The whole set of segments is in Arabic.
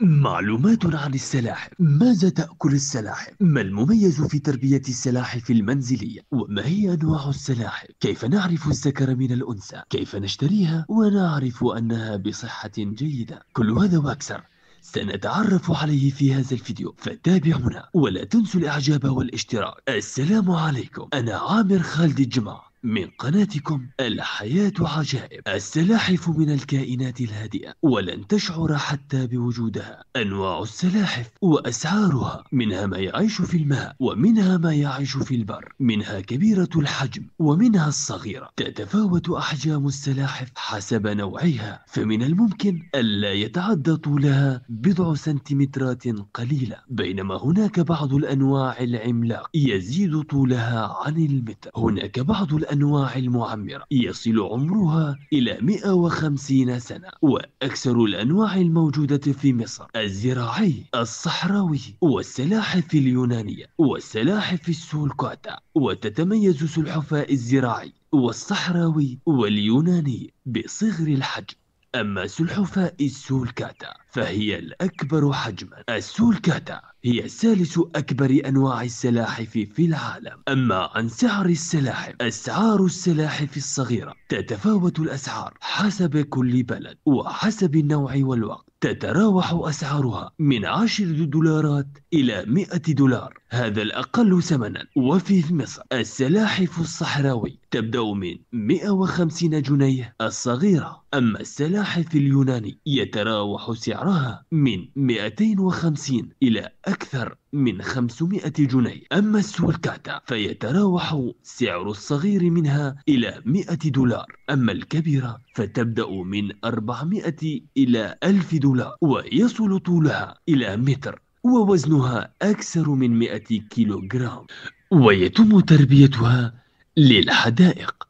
معلومات عن السلاحف ماذا تأكل السلاحف؟ ما المميز في تربية السلاحف المنزلية؟ وما هي أنواع السلاحف؟ كيف نعرف الذكر من الأنثى؟ كيف نشتريها ونعرف أنها بصحة جيدة؟ كل هذا وأكثر سنتعرف عليه في هذا الفيديو فتابعونا ولا تنسوا الإعجاب والاشتراك السلام عليكم أنا عامر خالد الجمعه من قناتكم الحياة عجائب السلاحف من الكائنات الهادئة ولن تشعر حتى بوجودها أنواع السلاحف وأسعارها منها ما يعيش في الماء ومنها ما يعيش في البر منها كبيرة الحجم ومنها الصغيرة تتفاوت أحجام السلاحف حسب نوعها فمن الممكن ألا يتعدى طولها بضع سنتيمترات قليلة بينما هناك بعض الأنواع العملاق يزيد طولها عن المتر هناك بعض الأنواع الأنواع المعمرة يصل عمرها إلى 150 سنة وأكثر الأنواع الموجودة في مصر الزراعي الصحراوي والسلاحف اليونانية والسلاحف السولكاتا وتتميز سلحفاء الزراعي والصحراوي واليوناني بصغر الحجم أما سلحفاء السولكاتا فهي الأكبر حجما السولكاتا هي ثالث أكبر أنواع السلاحف في العالم أما عن سعر السلاحف أسعار السلاحف الصغيرة تتفاوت الأسعار حسب كل بلد وحسب النوع والوقت تتراوح أسعارها من عشر دولارات إلى 100 دولار هذا الأقل ثمنا وفي مصر السلاحف الصحراوي تبدأ من 150 جنيه الصغيرة أما السلاحف اليوناني يتراوح سعرها من 250 إلى أكثر من 500 جنيه أما السولكاتا فيتراوح سعر الصغير منها إلى 100 دولار أما الكبيرة فتبدأ من 400 إلى 1000 دولار ويصل طولها إلى متر ووزنها أكثر من 100 كيلوغرام ويتم تربيتها للحدائق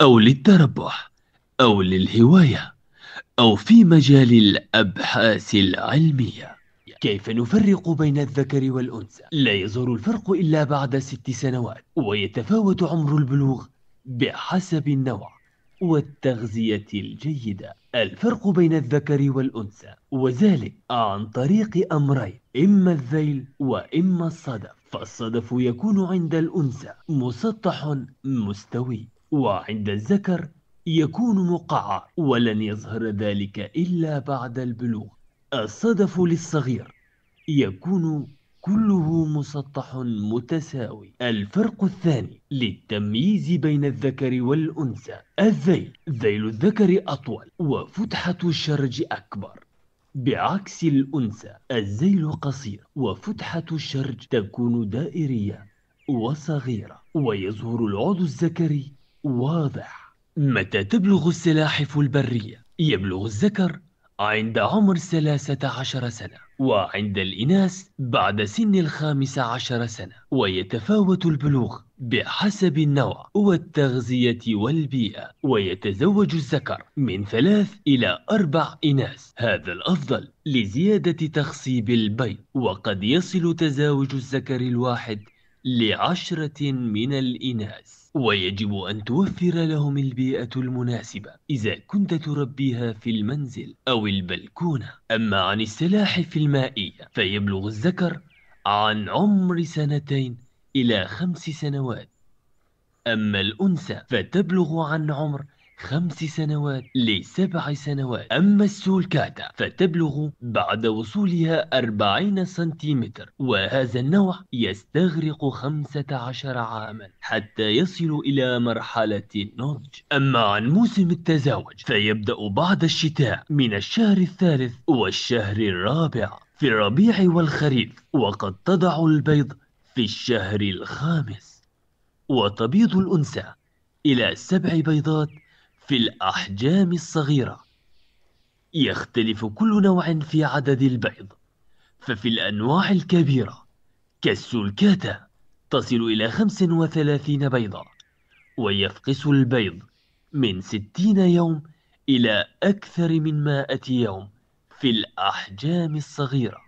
أو للتربح أو للهواية أو في مجال الأبحاث العلمية كيف نفرق بين الذكر والأنثى؟ لا يظهر الفرق إلا بعد ست سنوات ويتفاوت عمر البلوغ بحسب النوع والتغذية الجيدة الفرق بين الذكر والأنثى وذلك عن طريق أمرين إما الذيل وإما الصدف فالصدف يكون عند الأنثى مسطح مستوي وعند الذكر يكون مقعر ولن يظهر ذلك إلا بعد البلوغ الصدف للصغير يكون كله مسطح متساوي الفرق الثاني للتمييز بين الذكر والأنثى الذيل ذيل الذكر أطول وفتحة الشرج أكبر بعكس الأنثى الذيل قصير وفتحة الشرج تكون دائرية وصغيرة ويظهر العضو الذكري واضح متى تبلغ السلاحف البرية؟ يبلغ الذكر عند عمر ثلاثة عشر سنة وعند الإناث بعد سن الخامس عشر سنة ويتفاوت البلوغ بحسب النوع والتغذية والبيئة ويتزوج الذكر من ثلاث إلى أربع إناث هذا الأفضل لزيادة تخصيب البيض وقد يصل تزاوج الذكر الواحد لعشرة من الإناث ويجب أن توفر لهم البيئة المناسبة إذا كنت تربيها في المنزل أو البلكونة أما عن السلاحف المائية فيبلغ الذكر عن عمر سنتين إلى خمس سنوات أما الأنثى فتبلغ عن عمر خمس سنوات لسبع سنوات أما السولكاتا فتبلغ بعد وصولها 40 سنتيمتر وهذا النوع يستغرق 15 عاما حتى يصل إلى مرحلة النضج أما عن موسم التزاوج فيبدأ بعد الشتاء من الشهر الثالث والشهر الرابع في الربيع والخريف وقد تضع البيض في الشهر الخامس وتبيض الأنثى إلى سبع بيضات في الأحجام الصغيرة يختلف كل نوع في عدد البيض ففي الأنواع الكبيرة كالسلكاتة تصل إلى 35 بيضة ويفقس البيض من 60 يوم إلى أكثر من 100 يوم في الأحجام الصغيرة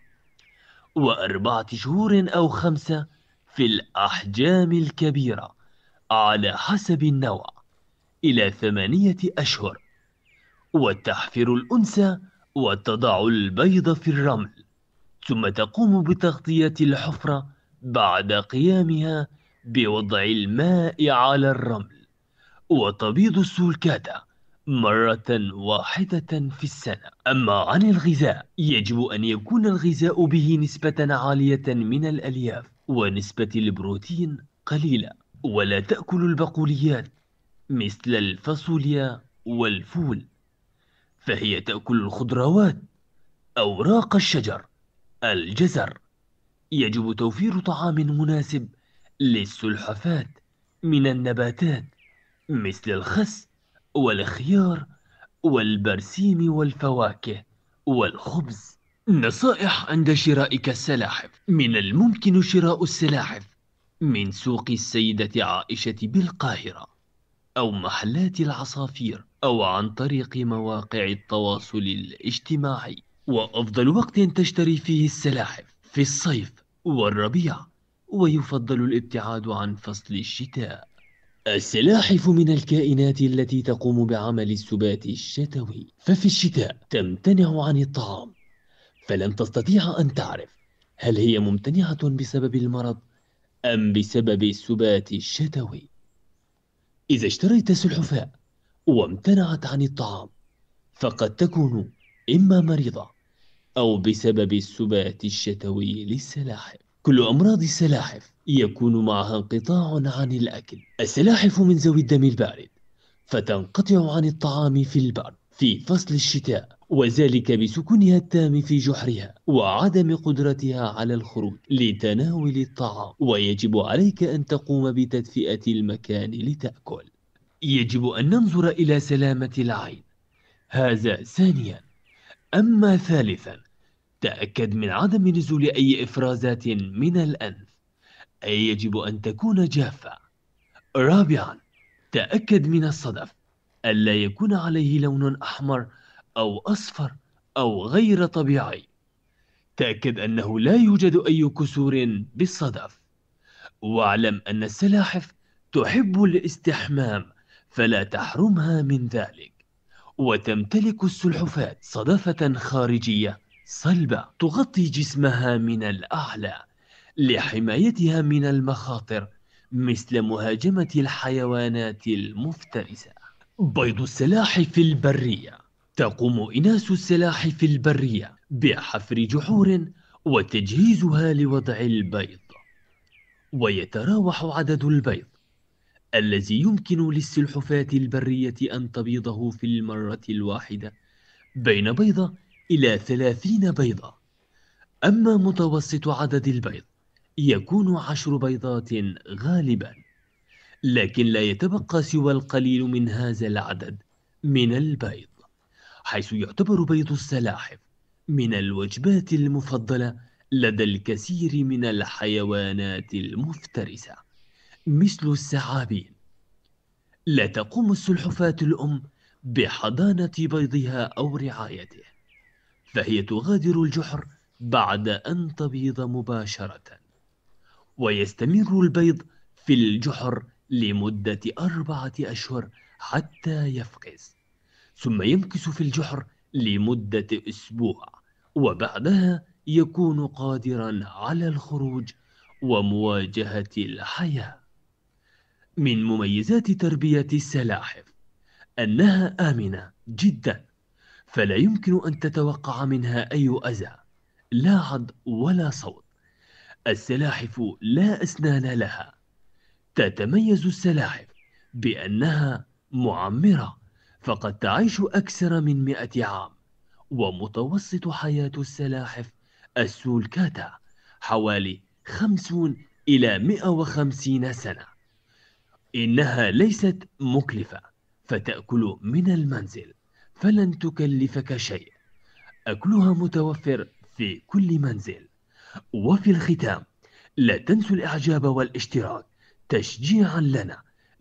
وأربعة شهور أو خمسة في الأحجام الكبيرة على حسب النوع إلى ثمانية أشهر وتحفر الأنثى وتضع البيض في الرمل ثم تقوم بتغطية الحفرة بعد قيامها بوضع الماء على الرمل وتبيض السلكاتة مرة واحدة في السنة أما عن الغذاء يجب أن يكون الغذاء به نسبة عالية من الألياف ونسبة البروتين قليلة ولا تأكل البقوليات مثل الفاصوليا والفول فهي تأكل الخضروات أوراق الشجر الجزر يجب توفير طعام مناسب للسلحفاة من النباتات مثل الخس والخيار والبرسيم والفواكه والخبز نصائح عند شرائك السلاحف من الممكن شراء السلاحف من سوق السيدة عائشة بالقاهرة أو محلات العصافير أو عن طريق مواقع التواصل الاجتماعي وأفضل وقت تشتري فيه السلاحف في الصيف والربيع ويفضل الابتعاد عن فصل الشتاء السلاحف من الكائنات التي تقوم بعمل السبات الشتوي ففي الشتاء تمتنع عن الطعام فلن تستطيع أن تعرف هل هي ممتنعة بسبب المرض أم بسبب السبات الشتوي إذا اشتريت سلحفاء وامتنعت عن الطعام فقد تكون إما مريضة أو بسبب السبات الشتوي للسلاحف كل أمراض السلاحف يكون معها انقطاع عن الأكل السلاحف من ذوي الدم البارد فتنقطع عن الطعام في البرد في فصل الشتاء وذلك بسكنها التام في جحرها وعدم قدرتها على الخروج لتناول الطعام ويجب عليك أن تقوم بتدفئة المكان لتأكل يجب أن ننظر إلى سلامة العين هذا ثانيا أما ثالثا تأكد من عدم نزول أي إفرازات من الأنف أي يجب أن تكون جافة رابعا تأكد من الصدف ألا يكون عليه لون أحمر أو أصفر أو غير طبيعي تأكد أنه لا يوجد أي كسور بالصدف واعلم أن السلاحف تحب الاستحمام فلا تحرمها من ذلك وتمتلك السلحفاة صدفة خارجية صلبة تغطي جسمها من الأعلى لحمايتها من المخاطر مثل مهاجمة الحيوانات المفترسة بيض السلاحف البرية تقوم إناس السلاح في البرية بحفر جحور وتجهيزها لوضع البيض ويتراوح عدد البيض الذي يمكن للسلحفاة البرية أن تبيضه في المرة الواحدة بين بيضة إلى ثلاثين بيضة أما متوسط عدد البيض يكون عشر بيضات غالبا لكن لا يتبقى سوى القليل من هذا العدد من البيض حيث يعتبر بيض السلاحف من الوجبات المفضلة لدى الكثير من الحيوانات المفترسة مثل الثعابين لا تقوم السلحفاة الأم بحضانة بيضها أو رعايته فهي تغادر الجحر بعد أن تبيض مباشرة ويستمر البيض في الجحر لمدة أربعة أشهر حتى يفقس ثم يمكث في الجحر لمدة أسبوع وبعدها يكون قادرا على الخروج ومواجهة الحياة من مميزات تربية السلاحف أنها آمنة جدا فلا يمكن أن تتوقع منها أي أذى لا عض ولا صوت السلاحف لا أسنان لها تتميز السلاحف بأنها معمرة فقد تعيش أكثر من مئة عام ومتوسط حياة السلاحف السولكاتا حوالي 50 إلى 150 سنة إنها ليست مكلفة فتأكل من المنزل فلن تكلفك شيء أكلها متوفر في كل منزل وفي الختام لا تنسوا الإعجاب والاشتراك تشجيعا لنا